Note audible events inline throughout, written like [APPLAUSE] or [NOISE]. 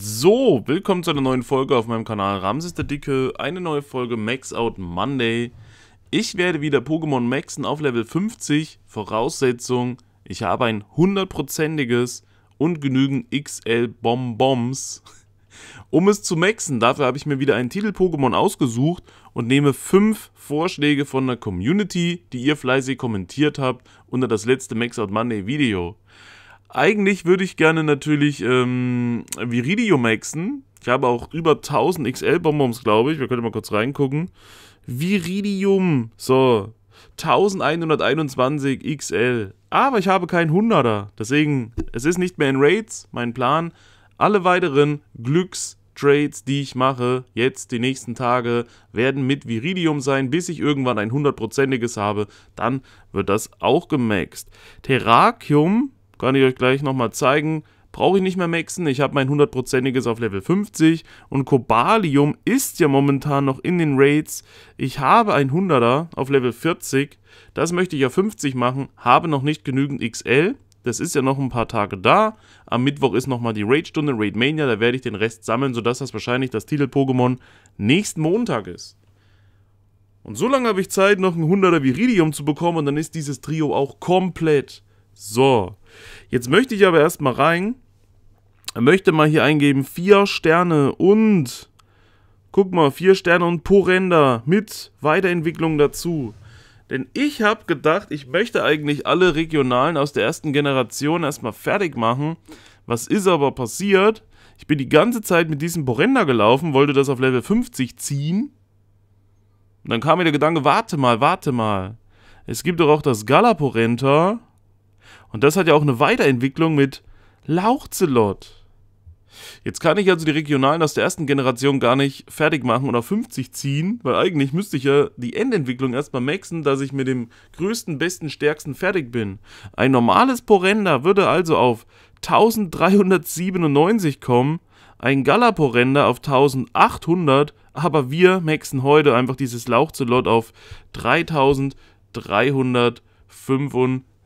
So, willkommen zu einer neuen Folge auf meinem Kanal Ramses der Dicke. Eine neue Folge Max Out Monday. Ich werde wieder Pokémon maxen auf Level 50. Voraussetzung, ich habe ein hundertprozentiges und genügend XL Bonbons. [LAUGHS] Um es zu maxen, dafür habe ich mir wieder einen Titel-Pokémon ausgesucht und nehme fünf Vorschläge von der Community, die ihr fleißig kommentiert habt, unter das letzte Max Out Monday Video. Eigentlich würde ich gerne natürlich ähm, Viridium maxen. Ich habe auch über 1000 XL-Bonbons, glaube ich. Wir können mal kurz reingucken. Viridium. So. 1121 XL. Aber ich habe keinen 100er. Deswegen, es ist nicht mehr in Raids, mein Plan. Alle weiteren Glückstrades, die ich mache, jetzt die nächsten Tage, werden mit Viridium sein, bis ich irgendwann ein 100%iges habe. Dann wird das auch gemaxt. Terrakium kann ich euch gleich nochmal zeigen. Brauche ich nicht mehr maxen, ich habe mein 100%iges auf Level 50 und Kobalium ist ja momentan noch in den Raids. Ich habe ein 100er auf Level 40, das möchte ich auf 50 machen, habe noch nicht genügend XL, das ist ja noch ein paar Tage da. Am Mittwoch ist nochmal die Raidstunde, Raid Mania. Da werde ich den Rest sammeln, sodass das wahrscheinlich das Titel-Pokémon nächsten Montag ist. Und so lange habe ich Zeit, noch ein 100er Viridium zu bekommen und dann ist dieses Trio auch komplett. So, jetzt möchte ich aber erstmal rein. Möchte mal hier eingeben, vier Sterne und guck mal, vier Sterne und Porenda mit Weiterentwicklung dazu. Denn ich habe gedacht, ich möchte eigentlich alle Regionalen aus der ersten Generation erstmal fertig machen. Was ist aber passiert? Ich bin die ganze Zeit mit diesem Porenda gelaufen, wollte das auf Level 50 ziehen. Und dann kam mir der Gedanke, warte mal, warte mal. Es gibt doch auch das Galaporenta. Und das hat ja auch eine Weiterentwicklung mit Lauchzelot. Jetzt kann ich also die Regionalen aus der ersten Generation gar nicht fertig machen oder 50 ziehen, weil eigentlich müsste ich ja die Endentwicklung erstmal maxen, dass ich mit dem größten, besten, stärksten fertig bin. Ein normales Porenda würde also auf 1397 kommen, ein Galaporenda auf 1800, aber wir maxen heute einfach dieses Lauchzelot auf 3365.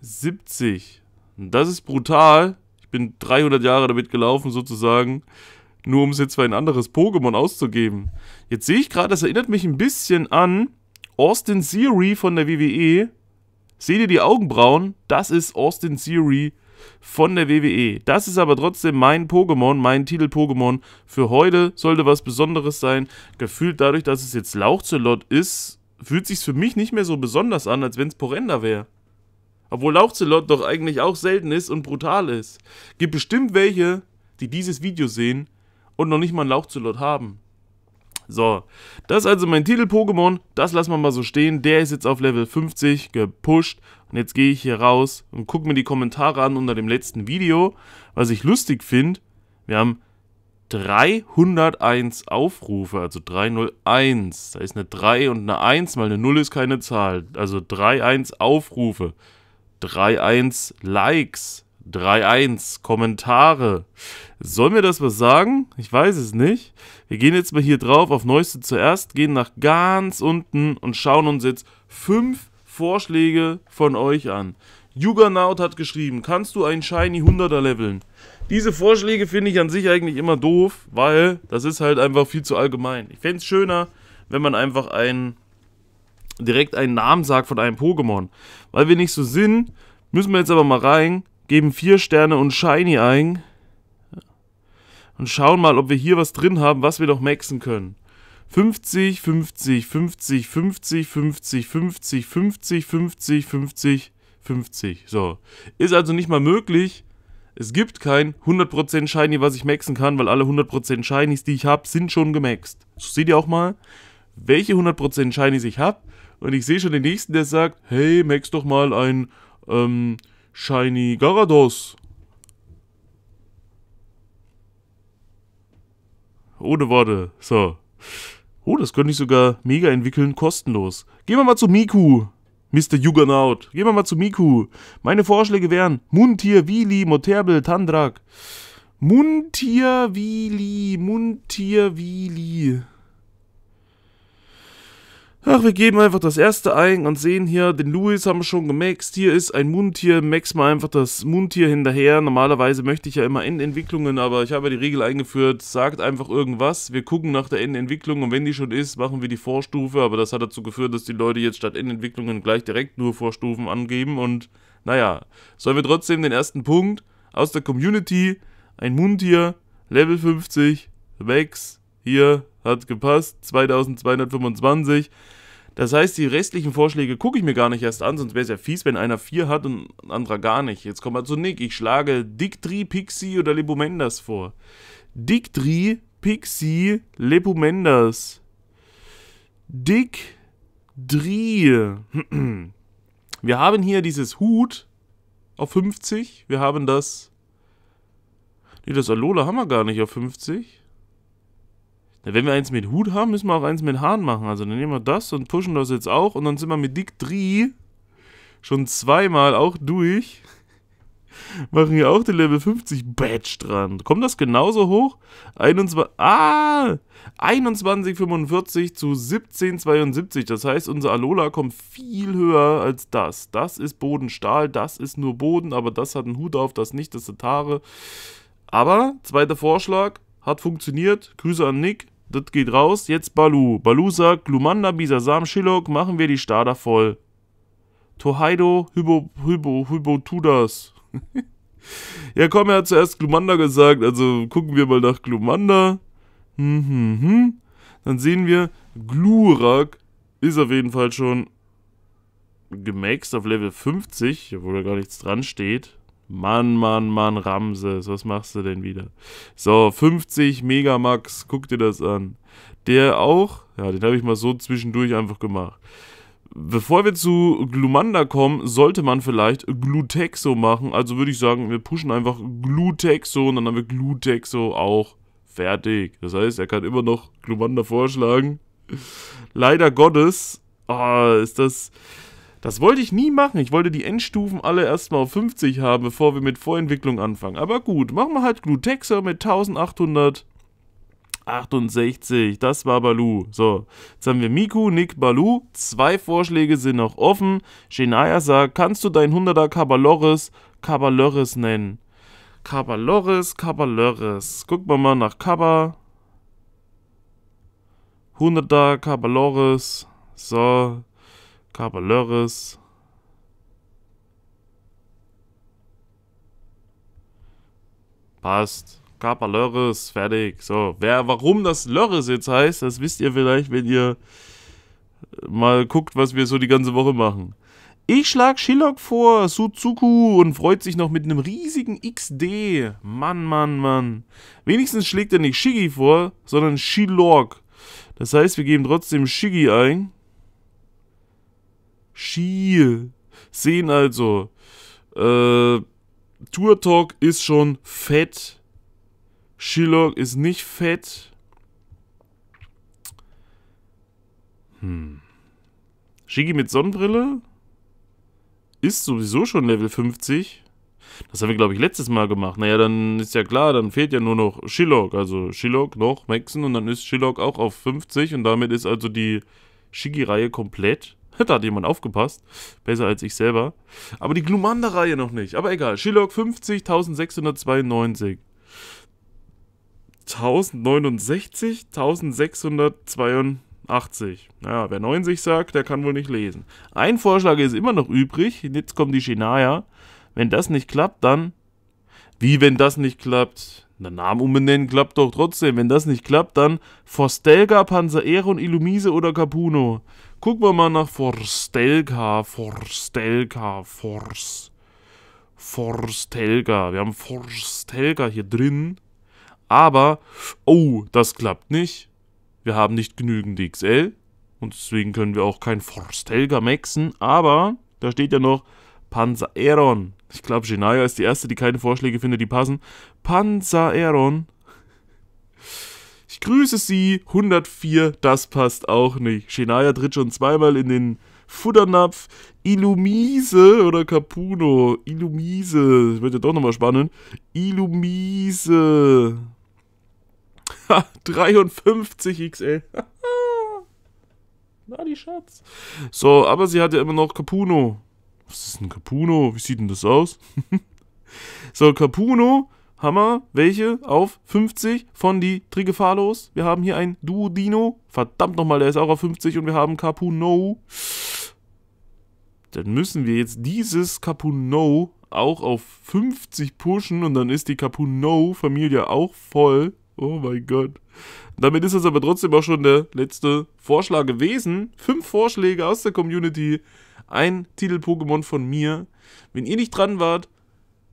70. Das ist brutal. Ich bin 300 Jahre damit gelaufen, sozusagen. Nur um es jetzt für ein anderes Pokémon auszugeben. Jetzt sehe ich gerade, das erinnert mich ein bisschen an Austin Theory von der WWE. Seht ihr die Augenbrauen? Das ist Austin Theory von der WWE. Das ist aber trotzdem mein Pokémon, mein Titel-Pokémon. Für heute sollte was Besonderes sein. Gefühlt dadurch, dass es jetzt Lauchzelot ist, fühlt es sich für mich nicht mehr so besonders an, als wenn es Porenda wäre. Obwohl Lauchzelot doch eigentlich auch selten ist und brutal ist. Gibt bestimmt welche, die dieses Video sehen und noch nicht mal einen Lauchzelot haben. So, das ist also mein Titel-Pokémon, das lassen wir mal so stehen, der ist jetzt auf Level 50 gepusht und jetzt gehe ich hier raus und gucke mir die Kommentare an unter dem letzten Video, was ich lustig finde, wir haben 301 Aufrufe, also 301, da ist eine 3 und eine 1, weil eine 0 ist keine Zahl, also 31 Aufrufe. 3-1 Likes, 3-1 Kommentare. Soll mir das was sagen? Ich weiß es nicht. Wir gehen jetzt mal hier drauf auf Neueste zuerst, gehen nach ganz unten und schauen uns jetzt fünf Vorschläge von euch an. Juggernaut hat geschrieben, kannst du einen Shiny 100er leveln? Diese Vorschläge finde ich an sich eigentlich immer doof, weil das ist halt einfach viel zu allgemein. Ich fände es schöner, wenn man einfach einen direkt einen Namen sagt von einem Pokémon. Weil wir nicht so sind, müssen wir jetzt aber mal rein, geben vier Sterne und Shiny ein und schauen mal, ob wir hier was drin haben, was wir noch maxen können. 50, 50, 50, 50, 50, 50, 50, 50, 50, 50. So. Ist also nicht mal möglich. Es gibt kein 100% Shiny, was ich maxen kann, weil alle 100% Shinies, die ich habe, sind schon gemacht. So seht ihr auch mal, welche 100% Shinies ich habe und ich sehe schon den nächsten, der sagt, hey, max doch mal ein ähm, Shiny Garados. Ohne Worte. So. Oh, das könnte ich sogar mega entwickeln, kostenlos. Gehen wir mal zu Miku. Mr. Juggernaut. Gehen wir mal zu Miku. Meine Vorschläge wären Muntier, Wili, Moterbel, Tandrak. Muntier, Wili, Muntier, Wili. Ach, wir geben einfach das erste ein und sehen hier, den Louis haben wir schon gemaxt. Hier ist ein Moontier, max mal einfach das Moontier hinterher. Normalerweise möchte ich ja immer Endentwicklungen, aber ich habe ja die Regel eingeführt, sagt einfach irgendwas. Wir gucken nach der Endentwicklung und wenn die schon ist, machen wir die Vorstufe. Aber das hat dazu geführt, dass die Leute jetzt statt Endentwicklungen gleich direkt nur Vorstufen angeben. Und naja, sollen wir trotzdem den ersten Punkt aus der Community, ein Moontier, Level 50, Max, hier hat gepasst, 2225. Das heißt, die restlichen Vorschläge gucke ich mir gar nicht erst an, sonst wäre es ja fies, wenn einer 4 hat und ein anderer gar nicht. Jetzt kommen wir zu Nick. Ich schlage Dictri, Pixie oder Lepumendas vor. Dictri, Pixie, Lepumendas. Dick, Drie. Wir haben hier dieses Hut auf 50. Wir haben das... Nee, das Alola haben wir gar nicht auf 50. Wenn wir eins mit Hut haben, müssen wir auch eins mit Hahn machen. Also dann nehmen wir das und pushen das jetzt auch. Und dann sind wir mit Dick 3 schon zweimal auch durch. [LAUGHS] machen hier auch den Level 50 Badge dran. Kommt das genauso hoch? 21, ah, 21,45 zu 17,72. Das heißt, unser Alola kommt viel höher als das. Das ist Bodenstahl, das ist nur Boden, aber das hat einen Hut auf, das nicht, das ist Tare. Aber, zweiter Vorschlag, hat funktioniert. Grüße an Nick. Das geht raus. Jetzt Balu. Balu sagt, Glumanda, Bisasam, Shilok, machen wir die Stader voll. Tohaido, Hybo, Hybo, Hybo, Tudas. [LAUGHS] ja, komm, er hat zuerst Glumanda gesagt, also gucken wir mal nach Glumanda. Hm, hm, hm. Dann sehen wir, Glurak ist auf jeden Fall schon gemaxed auf Level 50, obwohl da gar nichts dran steht. Mann, Mann, Mann, Ramses, was machst du denn wieder? So, 50 Megamax, guck dir das an. Der auch, ja, den habe ich mal so zwischendurch einfach gemacht. Bevor wir zu Glumanda kommen, sollte man vielleicht Glutexo machen. Also würde ich sagen, wir pushen einfach Glutexo und dann haben wir Glutexo auch fertig. Das heißt, er kann immer noch Glumanda vorschlagen. Leider Gottes, oh, ist das das wollte ich nie machen. Ich wollte die Endstufen alle erstmal auf 50 haben, bevor wir mit Vorentwicklung anfangen. Aber gut, machen wir halt Glutexer mit 1868. Das war Balu. So, jetzt haben wir Miku, Nick, Balu. Zwei Vorschläge sind noch offen. Shania sagt, kannst du deinen 100er Kabalores Kabalores nennen? Kabalores, Kabalores. Gucken wir mal nach Kaba. 100er Kabalores. So, Caballeres. Passt. Lörres, fertig. So, wer, warum das Lörres jetzt heißt, das wisst ihr vielleicht, wenn ihr äh, mal guckt, was wir so die ganze Woche machen. Ich schlag Shilok vor, Suzuku und freut sich noch mit einem riesigen XD. Mann, Mann, Mann. Wenigstens schlägt er nicht Shigi vor, sondern Shilok. Das heißt, wir geben trotzdem Shigi ein. Ski Sehen also. Äh, Tour Talk ist schon fett. Shilog ist nicht fett. Hm. Shigi mit Sonnenbrille ist sowieso schon Level 50. Das haben wir, glaube ich, letztes Mal gemacht. Naja, dann ist ja klar, dann fehlt ja nur noch Shilog. Also Shilog noch, Maxen und dann ist Shilog auch auf 50 und damit ist also die Shigi-Reihe komplett. Da [LAUGHS] hat jemand aufgepasst. Besser als ich selber. Aber die Glumanda-Reihe noch nicht. Aber egal. Shilog 50692. 1692. 1069, 1682. Naja, wer 90 sagt, der kann wohl nicht lesen. Ein Vorschlag ist immer noch übrig. Jetzt kommen die Shinaya. Wenn das nicht klappt, dann... Wie, wenn das nicht klappt? Den Namen umbenennen klappt doch trotzdem. Wenn das nicht klappt, dann Forstelga, Panzereron, Illumise oder Capuno. Gucken wir mal nach Forstelga, Forstelga, Fors. Forstelga. Wir haben Forstelga hier drin. Aber, oh, das klappt nicht. Wir haben nicht genügend XL. Und deswegen können wir auch kein Forstelga maxen. Aber, da steht ja noch Panzeron. Ich glaube, Genaya ist die erste, die keine Vorschläge findet, die passen. Panzeron. Ich grüße Sie. 104, das passt auch nicht. Genaya tritt schon zweimal in den Futternapf. Illumise oder Capuno? Illumise. Das wird ja doch nochmal spannend. Illumise. Ha, 53 XL. [LAUGHS] Na, die Schatz. So, aber sie hat ja immer noch Capuno. Was ist ein Capuno? Wie sieht denn das aus? [LAUGHS] so, Capuno Hammer. Welche? Auf 50 von die Trigefalos. Wir haben hier ein Duodino. Verdammt nochmal, der ist auch auf 50 und wir haben Capuno. Dann müssen wir jetzt dieses Capuno auch auf 50 pushen und dann ist die Capuno-Familie auch voll. Oh mein Gott. Damit ist es aber trotzdem auch schon der letzte Vorschlag gewesen. Fünf Vorschläge aus der Community ein Titel-Pokémon von mir. Wenn ihr nicht dran wart,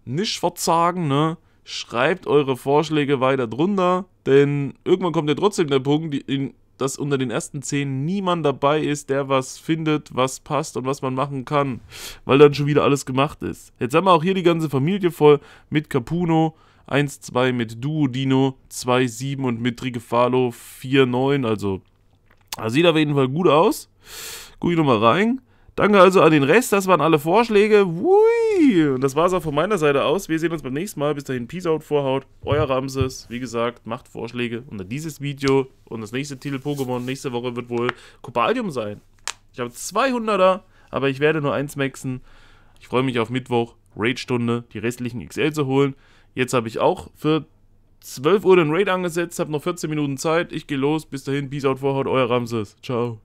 nicht verzagen, ne? Schreibt eure Vorschläge weiter drunter, denn irgendwann kommt ja trotzdem der Punkt, in, dass unter den ersten zehn niemand dabei ist, der was findet, was passt und was man machen kann, weil dann schon wieder alles gemacht ist. Jetzt haben wir auch hier die ganze Familie voll mit Capuno. 1, 2 mit Duodino, 2, 7 und mit Trigefalo 4, 9. Also, also sieht auf jeden Fall gut aus. Guck ich nochmal rein. Danke also an den Rest, das waren alle Vorschläge. Wui! Und das war es auch von meiner Seite aus. Wir sehen uns beim nächsten Mal. Bis dahin, Peace out, Vorhaut. Euer Ramses, wie gesagt, macht Vorschläge unter dieses Video. Und das nächste Titel Pokémon nächste Woche wird wohl Cobalium sein. Ich habe 200er, aber ich werde nur eins maxen. Ich freue mich auf Mittwoch, Raid-Stunde, die restlichen XL zu holen. Jetzt habe ich auch für 12 Uhr den Raid angesetzt, habe noch 14 Minuten Zeit. Ich gehe los. Bis dahin, Peace out, Vorhaut, euer Ramses. Ciao.